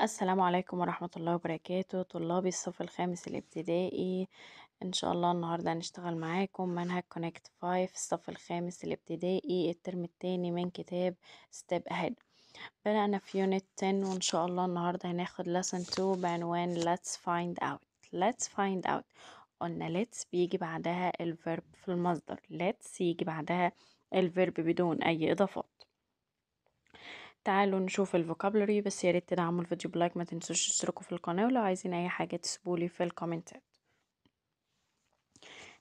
السلام عليكم ورحمة الله وبركاته طلابي الصف الخامس الابتدائي ان شاء الله النهاردة هنشتغل معاكم منهج كونكت 5 الصف الخامس الابتدائي الترم التاني من كتاب ستيب اهيد بدأنا في يونت 10 وان شاء الله النهاردة هناخد لسن 2 بعنوان let's find out let's find out قلنا let's بيجي بعدها الفيرب في المصدر let's يجي بعدها الفيرب بدون اي اضافات تعالوا نشوف الفوكابلوري بس يا ريت تدعموا الفيديو بلايك ما تنسوش تشتركوا في القناة ولو عايزين أي حاجة تسيبولي في الكومنتات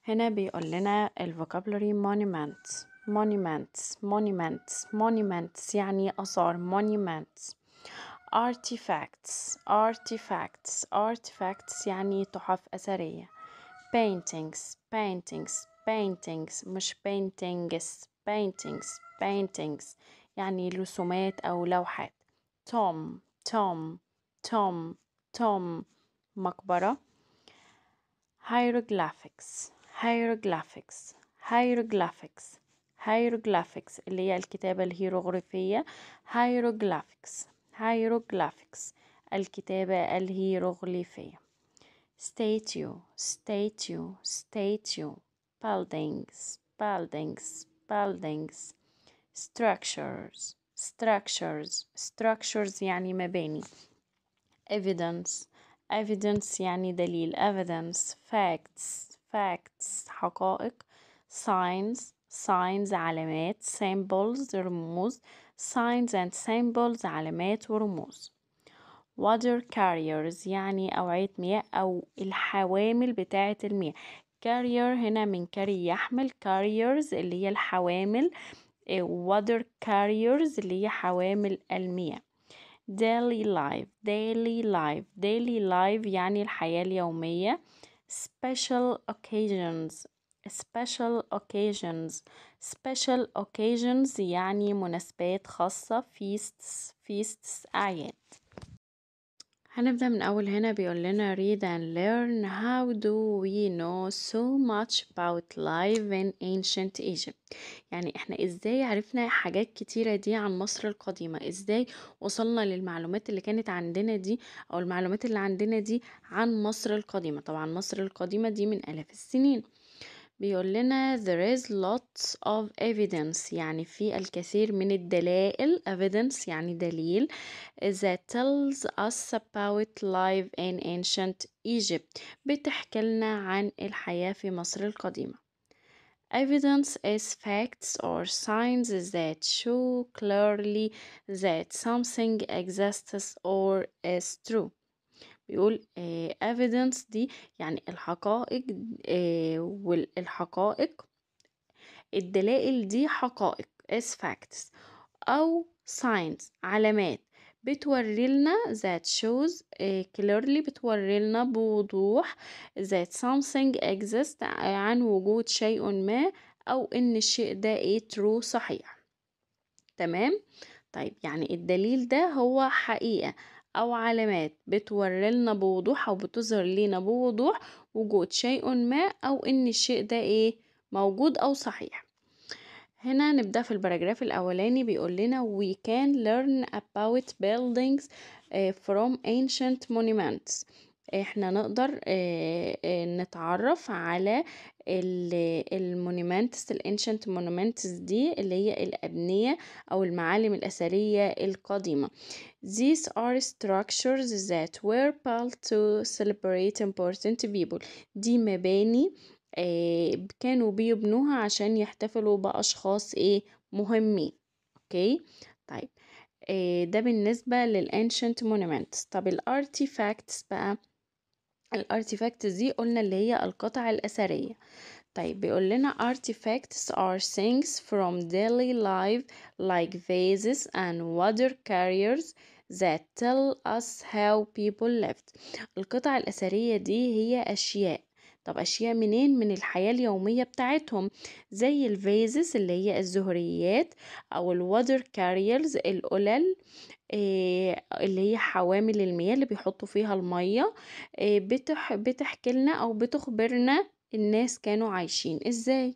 هنا بيقول لنا الفوكابلوري monuments monuments monuments monuments يعني آثار monuments artifacts artifacts artifacts يعني تحف أثرية paintings paintings paintings مش paintings paintings paintings يعني رسومات أو لوحات توم توم توم توم مقبرة هيروغلافكس هيروغلافكس هيروغلافكس هيروغلافكس اللي هي الكتابة الهيروغليفية هيروغلافكس هيروغلافكس الكتابة الهيروغليفية statue statue statue buildings buildings buildings structures structures structures يعني مباني evidence evidence يعني دليل evidence facts facts حقائق signs signs علامات symbols رموز signs and symbols علامات ورموز water carriers يعني أوعية مياه أو الحوامل بتاعة المياه carrier هنا من carry يحمل carriers اللي هي الحوامل آه water carriers اللي هي حوامل المياه daily life daily life daily life يعني الحياة اليومية special occasions special occasions special occasions يعني مناسبات خاصة feasts feasts أعياد هنبدأ من أول هنا بيقول لنا read and learn how do we know so much about life in ancient Egypt يعني احنا ازاي عرفنا حاجات كتيرة دي عن مصر القديمة ازاي وصلنا للمعلومات اللي كانت عندنا دي او المعلومات اللي عندنا دي عن مصر القديمة طبعا مصر القديمة دي من آلاف السنين بيقول لنا there is lots of evidence يعني في الكثير من الدلائل evidence يعني دليل that tells us about life in ancient Egypt بتحكي لنا عن الحياة في مصر القديمة Evidence is facts or signs that show clearly that something exists or is true بيقول آه evidence دي يعني الحقائق والحقائق الدلائل دي حقائق as facts أو signs علامات بتوري لنا that shows uh, clearly بتوري لنا بوضوح that something exists عن وجود شيء ما أو إن الشيء ده إيه true صحيح تمام طيب يعني الدليل ده هو حقيقة أو علامات بتوري لنا بوضوح أو بتظهر لينا بوضوح وجود شيء ما أو إن الشيء ده إيه موجود أو صحيح هنا نبدأ في البراجراف الأولاني بيقول لنا we can learn about buildings آه، from ancient monuments إحنا نقدر نتعرّف على ال الانشنت الancient دي اللي هي الأبنية أو المعالم الأثرية القديمة. These are structures that were built to celebrate important people. دي مباني كانوا بيبنوها عشان يحتفلوا بأشخاص إيه، مهمين، أوكي؟ طيب ده بالنسبة للانشنت مونومنتس طب الارتيفاكتس بقى؟ الارتيفاكت دي قلنا اللي هي القطع الأثرية طيب بيقول لنا artifacts are things from daily life like vases and water carriers that tell us how people lived القطع الأثرية دي هي أشياء طب أشياء منين من الحياة اليومية بتاعتهم زي الفيزس اللي هي الزهريات أو الوادر كاريرز القلل اللي هي حوامل المياه اللي بيحطّوا فيها المَيّة، بتح بتحكي لنا أو بتخبرنا الناس كانوا عايشين إزاي.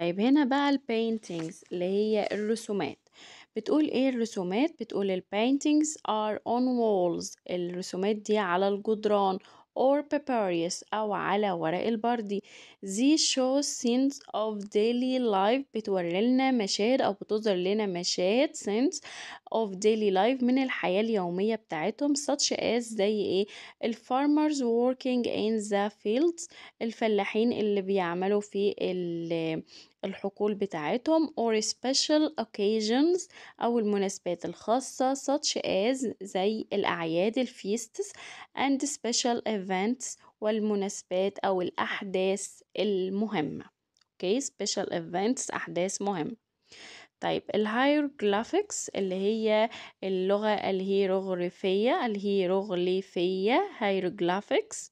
طيب هنا بقى البينتينجز اللي هي الرسومات، بتقول إيه الرسومات؟ بتقول البينتينجز are on walls الرسومات دي على الجدران. or papyrus أو على ورق البردي these show scenes of daily life بتوري لنا مشاهد أو بتظهر لنا مشاهد scenes of daily life من الحياة اليومية بتاعتهم such as زي ايه farmers working in the fields الفلاحين اللي بيعملوا في الحقول بتاعتهم or special occasions أو المناسبات الخاصة such as زي الأعياد الفيستس and special events والمناسبات أو الأحداث المهمة okay special events أحداث مهمة طيب الهيروغليفكس اللي هي اللغة الهيروغليفية الهيروغليفية هيروغليفكس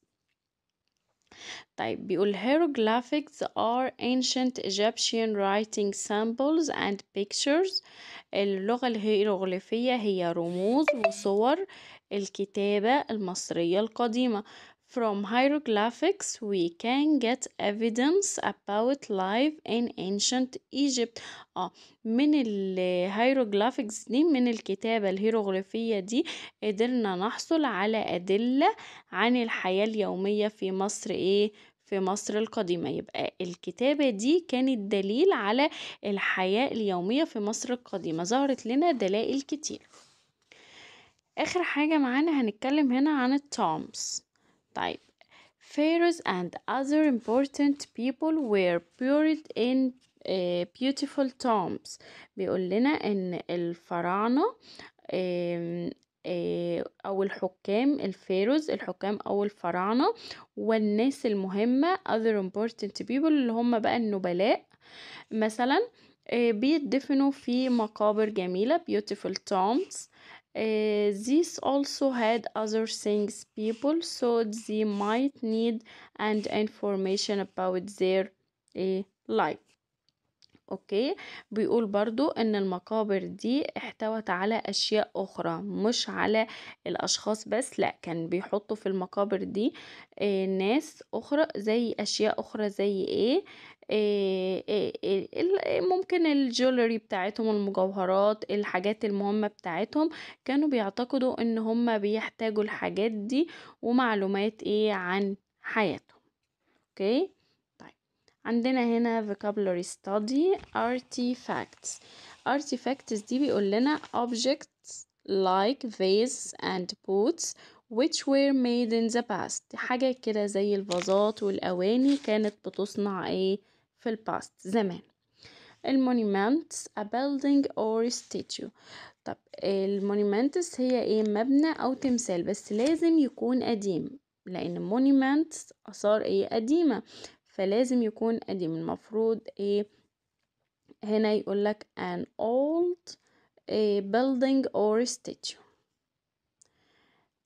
طيب بيقول hieroglyphics are ancient Egyptian writing samples and pictures اللغة الهيروغليفية هي رموز وصور الكتابة المصرية القديمة From hieroglyphics, we can get evidence about life in ancient Egypt. اه من hieroglyphics دي من الكتابة الهيروغليفية دي قدرنا نحصل على أدلة عن الحياة اليومية في مصر ايه في مصر القديمة يبقى الكتابة دي كانت دليل على الحياة اليومية في مصر القديمة ظهرت لنا دلائل كتير آخر حاجة معانا هنتكلم هنا عن التومس طيب Pharaohs and other important people were buried in uh, beautiful tombs بيقول لنا ان الفراعنة آه، uh, أو الحكام الفيروز الحكام أو الفراعنة والناس المهمة other important people اللي هم بقى النبلاء مثلا آه، بيدفنوا في مقابر جميلة beautiful tombs Uh, these also had other things people thought they might need and information about their uh, life اوكي بيقول برضو ان المقابر دي احتوت على اشياء اخرى مش على الاشخاص بس لا كان بيحطوا في المقابر دي uh, ناس اخرى زي اشياء اخرى زي ايه ممكن الجولري بتاعتهم المجوهرات الحاجات المهمة بتاعتهم كانوا بيعتقدوا ان هما بيحتاجوا الحاجات دي ومعلومات ايه عن حياتهم اوكي طيب عندنا هنا vocabulary study artifacts artifacts دي بيقول لنا objects like vases and boots which were made in the past حاجة كده زي الفازات والأواني كانت بتصنع ايه في الباست زمان المونيمنت ا بيلدينج اور ستاتيو طب المونيمنتس هي ايه مبنى او تمثال بس لازم يكون قديم لان مونيمنتس اثار ايه قديمه فلازم يكون قديم المفروض ايه هنا يقولك an old building or statue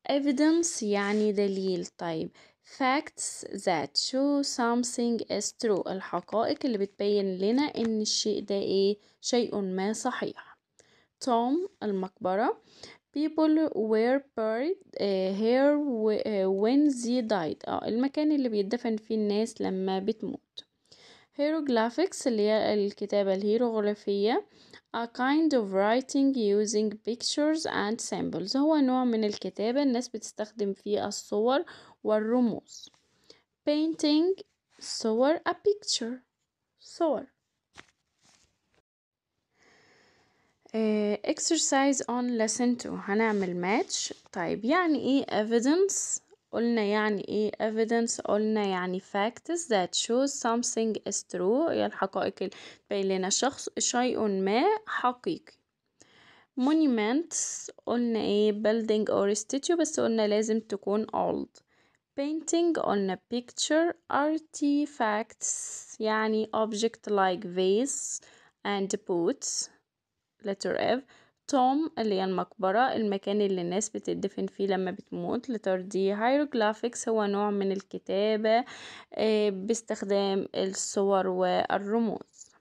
evidence يعني دليل طيب facts that show something is true الحقائق اللي بتبين لنا إن الشيء ده إيه شيء ما صحيح توم المقبرة people were buried آه، here آه، when they died اه المكان اللي بيدفن فيه الناس لما بتموت hieroglyphics اللي هي الكتابة الهيروغليفية a kind of writing using pictures and symbols هو نوع من الكتابة الناس بتستخدم فيه الصور والرموز painting صور a picture صور exercise on lesson 2 هنعمل match طيب يعني ايه evidence قلنا يعني ايه evidence قلنا يعني facts that shows something is true هي الحقائق اللي لنا شخص شيء ما حقيقي monuments قلنا ايه building or statue بس قلنا لازم تكون old painting on a picture artifacts يعني object like vase and boots letter F Tom اللي هي المقبرة المكان اللي الناس بتدفن فيه لما بتموت letter D hieroglyphics هو نوع من الكتابة باستخدام الصور والرموز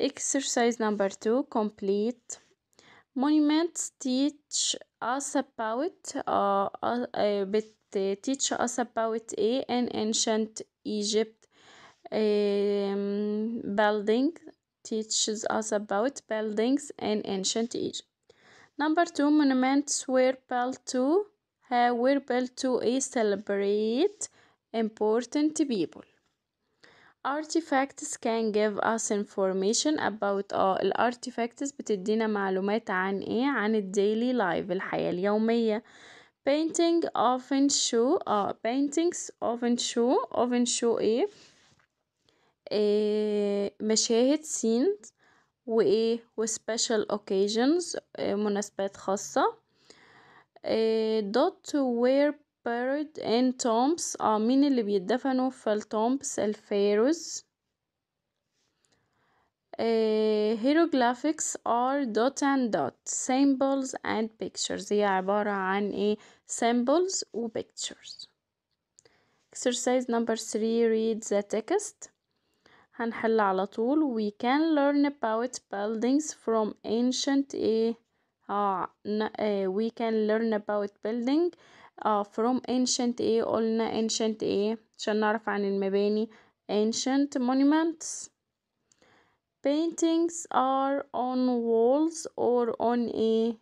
exercise number two complete monuments teach us about uh, uh, بت teach us about a, an ancient Egypt um, building teaches us about buildings in ancient Egypt. Number two, monuments were built to uh, were built to uh, celebrate important people. Artifacts can give us information about اه ال artifacts بتدينا معلومات عن ايه عن الديلي لايف الحياة اليومية painting often show اه paintings often show often show ايه, إيه مشاهد scenes وايه special occasions إيه مناسبات خاصة دوت وير بيرد buried in tombs اه مين اللي بيدفنوا في التومبس الفيروز Eh, hieroglyphics are dot and dot symbols and pictures هي عبارة عن ايه symbols و pictures exercise number 3 read the text هنحل على طول we can learn about buildings from ancient ايه eh, اه ah, eh, we can learn about building اه ah, from ancient ايه قلنا ancient ايه عشان نعرف عن المباني ancient monuments paintings are on walls or on a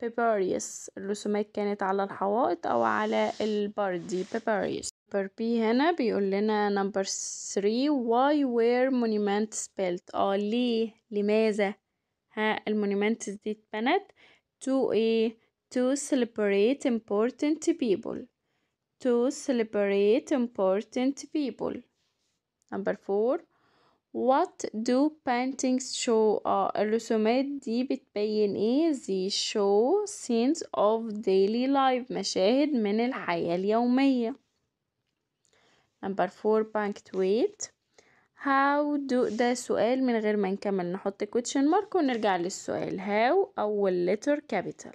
papyrus الرسومات كانت على الحوائط أو على البردي papyrus number B هنا بيقول لنا number 3 why were monuments built اه ليه لماذا ها المونuments دي اتبنت to a to celebrate important people to celebrate important people number 4 What do paintings show آه الرسومات دي بتبين ايه they show scenes of daily life مشاهد من الحياة اليومية number four punctuate how do ده سؤال من غير ما نكمل نحط question mark ونرجع للسؤال how أول letter capital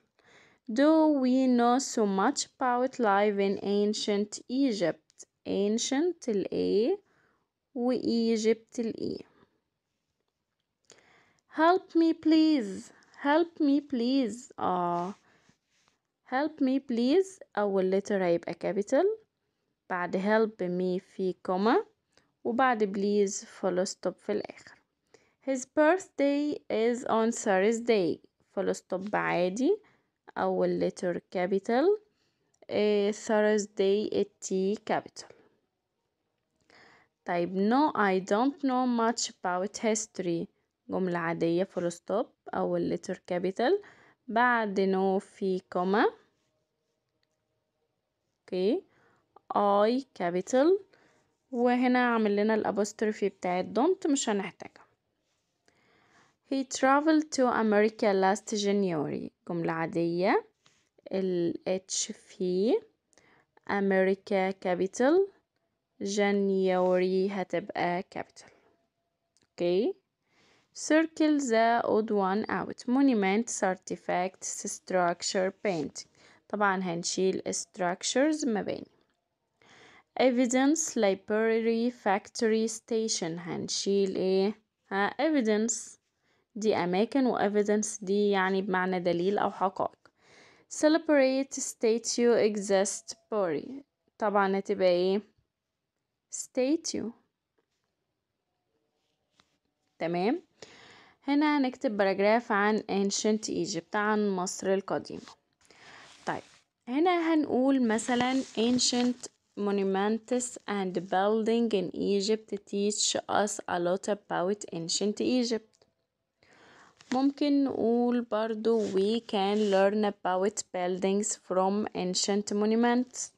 do we know so much about life in ancient Egypt ancient الإيه وإي جبت الإي help me please help me please آه uh, help me please أول letter هيبقى capital بعد help me في كوما وبعد please full stop في الآخر his birthday is on Thursday full stop عادي أول letter capital a eh, Thursday T capital طيب no I don't know much about history جملة عادية full stop أول letter capital بعد no في كوما اوكي I capital وهنا عامل لنا الابوستروفي بتاعت don't مش هنحتاجها He traveled to America last January جملة عادية ال H في أمريكا capital January هتبقى capital okay circle the odd one out monuments artifacts structure painting طبعا هنشيل structures مباني evidence library factory station هنشيل ايه ها evidence دي أماكن و evidence دي يعني بمعنى دليل أو حقائق celebrate statue exist party طبعا هتبقى ايه tuned تمام هنا هنكتب باراجراف عن ancient Egypt عن مصر القديمة طيب هنا هنقول مثلا ancient monuments and building in Egypt teach us a lot about ancient Egypt ممكن نقول برضو we can learn about buildings from ancient monuments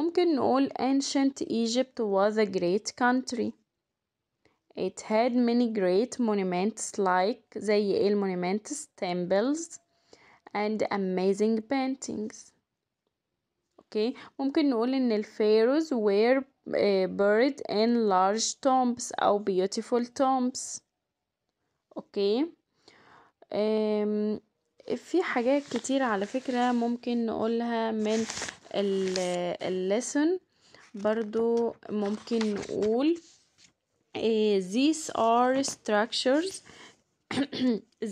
ممكن نقول ancient Egypt was a great country. It had many great monuments like زي ايه المونuments temples and amazing paintings. Okay. ممكن نقول ان الفاروز were eh, buried in large tombs أو beautiful tombs. Okay. Um, في حاجات كتير على فكرة ممكن نقولها من الليسن برضو ممكن نقول these are structures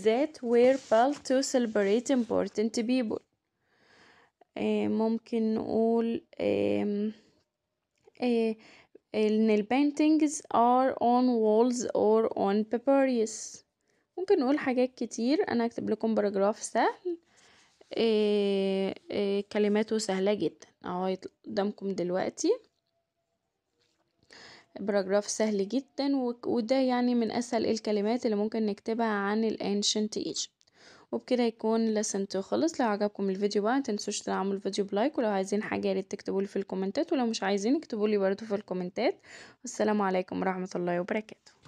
that were built to celebrate important people ممكن نقول ان paintings are on walls or on papyrus ممكن نقول حاجات كتير انا هكتب لكم باراجراف سهل إيه إيه كلماته سهلة جدا اهو قدامكم دلوقتي باراجراف سهل جدا وده يعني من اسهل الكلمات اللي ممكن نكتبها عن الانشنت ايجيبت وبكده يكون لسن خلص لو عجبكم الفيديو بقى متنسوش تدعموا الفيديو بلايك ولو عايزين حاجه يا ريت تكتبوا في الكومنتات ولو مش عايزين اكتبوا لي برده في الكومنتات والسلام عليكم ورحمه الله وبركاته